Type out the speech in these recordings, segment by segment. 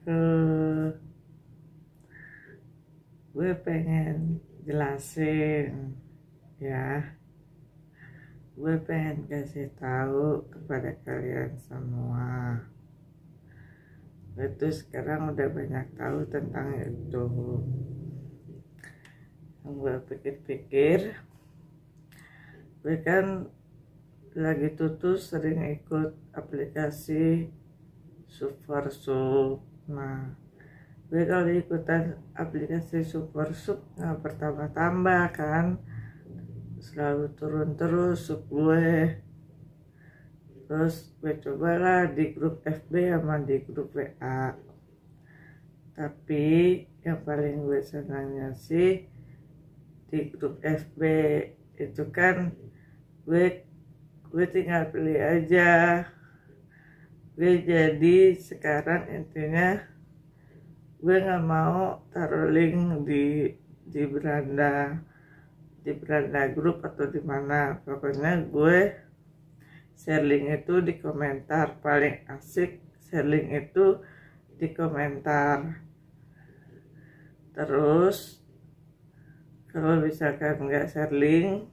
ke gue pengen jelasin ya gue pengen kasih tahu kepada kalian semua gue tuh sekarang udah banyak tahu tentang itu gue pikir-pikir gue kan lagi tutus sering ikut aplikasi super soup Sukma nah, gue kalau ikutan aplikasi super sub nah, bertambah-tambah kan selalu turun terus sub gue terus gue cobalah di grup FB sama di grup WA tapi yang paling gue senangnya sih di grup FB itu kan gue gue tinggal pilih aja gue jadi sekarang intinya gue nggak mau taruh link di di beranda di beranda grup atau di mana pokoknya gue share link itu di komentar paling asik share link itu di komentar terus kalau misalkan nggak share link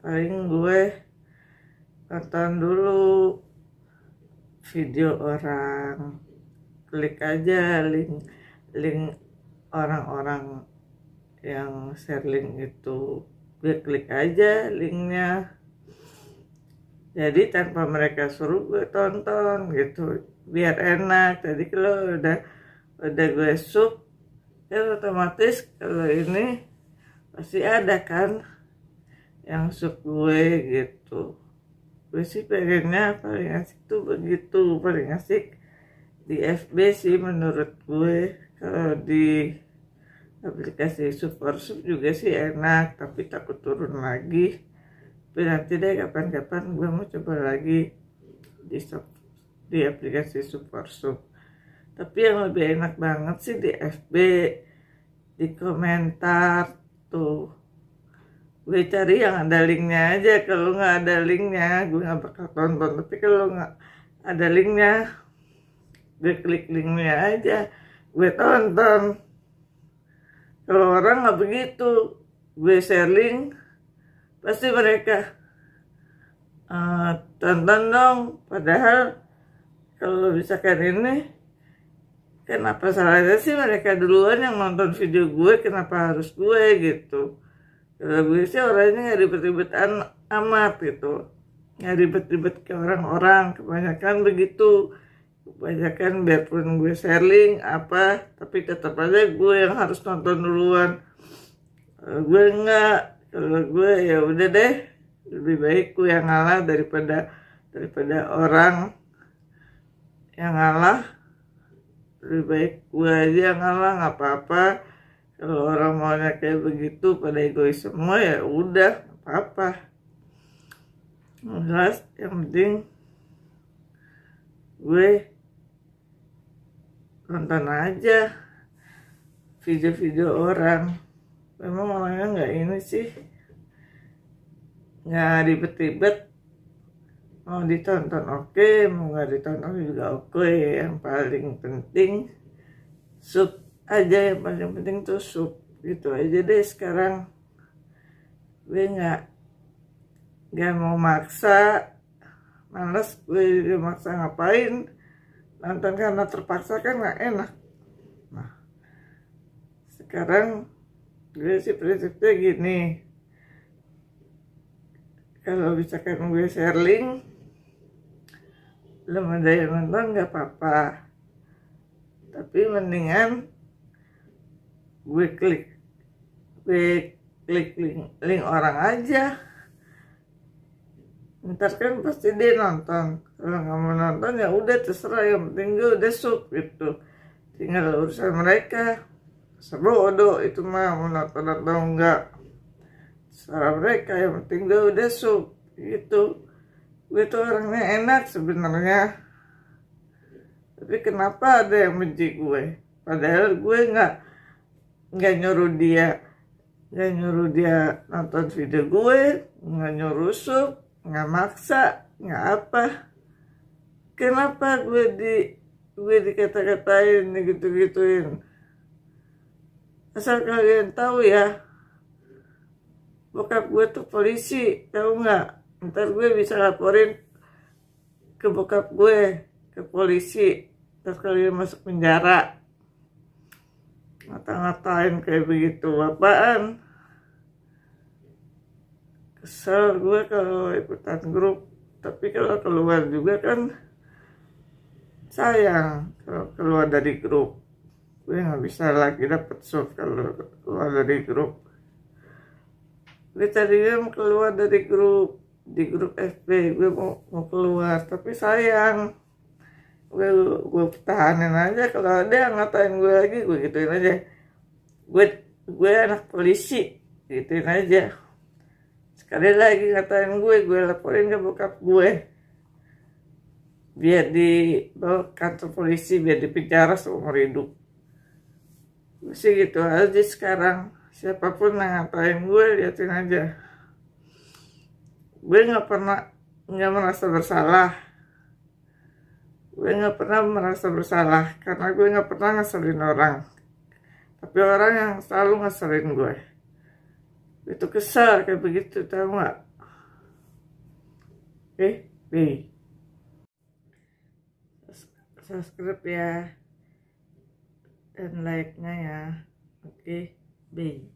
paling gue nonton dulu video orang klik aja link link orang-orang yang share link itu gue klik aja linknya jadi tanpa mereka suruh gue tonton gitu biar enak jadi kalau udah udah gue sub ya otomatis kalau ini pasti ada kan yang sub gue gitu gue sih pengennya paling asik tuh begitu paling asik di FB sih menurut gue kalau di aplikasi super sub juga sih enak tapi takut turun lagi tapi nanti deh kapan-kapan gue mau coba lagi di sub, di aplikasi super sub tapi yang lebih enak banget sih di FB di komentar tuh gue cari yang ada linknya aja kalau nggak ada linknya gue nggak bakal tonton tapi kalau nggak ada linknya gue klik linknya aja gue tonton kalau orang nggak begitu gue share link pasti mereka uh, tonton dong padahal kalau misalkan ini kenapa salahnya sih mereka duluan yang nonton video gue kenapa harus gue gitu gue sih orangnya nggak ribet-ribet amat gitu nggak ribet-ribet ke orang-orang kebanyakan begitu kebanyakan biarpun gue sharing apa tapi tetap aja gue yang harus nonton duluan kalau eh, gue nggak kalau gue ya udah deh lebih baik gue yang ngalah daripada daripada orang yang ngalah lebih baik gue aja yang ngalah nggak apa-apa kalau orang mau kayak begitu pada egois semua ya udah apa apa jelas yang penting gue nonton aja video-video orang memang orangnya nggak ini sih nggak ribet-ribet mau ditonton oke okay. mau nggak ditonton juga oke okay. yang paling penting sub aja yang paling penting tuh sup gitu aja deh sekarang gue nggak nggak mau maksa males gue maksa ngapain nonton karena terpaksa kan nggak enak nah sekarang gue sih prinsipnya gini kalau bisa kan gue share link belum ada yang nonton nggak apa-apa tapi mendingan gue klik gue klik link, link orang aja ntar kan pasti dia nonton kalau nggak mau nonton ya udah terserah yang penting gue udah sub gitu tinggal urusan mereka seru odo itu mah mau nonton atau enggak terserah mereka yang penting gue udah sub gitu gue tuh orangnya enak sebenarnya tapi kenapa ada yang benci gue padahal gue nggak nggak nyuruh dia nggak nyuruh dia nonton video gue nggak nyuruh sup nggak maksa nggak apa kenapa gue di gue dikata-katain gitu-gituin asal kalian tahu ya bokap gue tuh polisi tahu nggak ntar gue bisa laporin ke bokap gue ke polisi terus kalian masuk penjara ngata-ngatain kayak begitu apaan kesel gue kalau ikutan grup tapi kalau keluar juga kan sayang kalau keluar dari grup gue nggak bisa lagi dapet soft kalau keluar dari grup gue tadinya mau keluar dari grup di grup FB gue mau, mau keluar tapi sayang gue gue pertahanin aja kalau ada yang ngatain gue lagi gue gituin aja gue gue anak polisi gituin aja sekali lagi ngatain gue gue laporin ke bokap gue biar di kantor polisi biar di penjara seumur hidup masih gitu aja sekarang siapapun yang ngatain gue liatin aja gue nggak pernah nggak merasa bersalah gue nggak pernah merasa bersalah karena gue nggak pernah ngeselin orang tapi orang yang selalu ngeselin gue itu kesel kayak begitu tau nggak eh b subscribe ya dan like nya ya oke okay. b